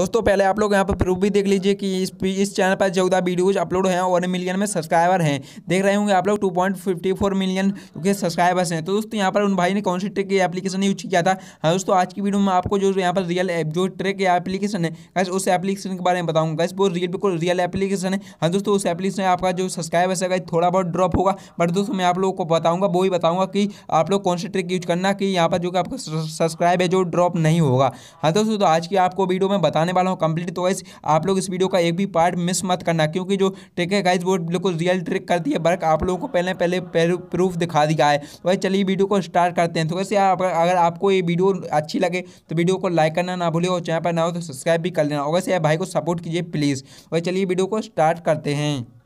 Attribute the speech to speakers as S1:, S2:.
S1: दोस्तों पहले आप लोग यहाँ पर प्रूफ भी देख लीजिए कि इस इस चैनल पर चौदह वीडियोज अपलोड हैं और मिलियन में सब्सक्राइबर हैं देख रहे होंगे आप लोग 2.54 मिलियन के सब्सक्राइबर्स हैं तो दोस्तों यहाँ पर उन भाई ने कौन सी ट्रिक एप्लीकेशन यूज किया था हाँ दोस्तों आज की वीडियो में आपको जो यहाँ पर रियल जो ट्रिक एप्लीकेशन है उस एप्लीकेशन के बारे में बताऊँगा इस वो रियल बिल्कुल रियल एप्लीकेशन है हाँ दोस्तों उस एप्लीकेशन आपका जो सब्सक्राइबर्स है थोड़ा बहुत ड्रॉप होगा बट दोस्तों मैं आप लोगों को बताऊँगा वो ही बताऊँगा कि आप लोग कौन सी ट्रिक यूज करना कि यहाँ पर जो कि आपका सब्सक्राइब है जो ड्रॉप नहीं होगा हाँ दोस्तों तो आज की आपको वीडियो में बताने बताने वाला हूँ कंप्लीट तो वाइज आप लोग इस वीडियो का एक भी पार्ट मिस मत करना क्योंकि जो ट्रिक है गाइज वो बिल्कुल रियल ट्रिक करती है बर्क आप लोगों को पहले पहले प्रूफ दिखा दिया है तो चलिए वीडियो को स्टार्ट करते हैं तो वैसे अगर आपको ये वीडियो अच्छी लगे तो वीडियो को लाइक करना ना भूलें और चैनल पर ना हो तो सब्सक्राइब भी कर लेना और वैसे भाई को सपोर्ट कीजिए प्लीज़ वही तो चलिए वीडियो को स्टार्ट करते हैं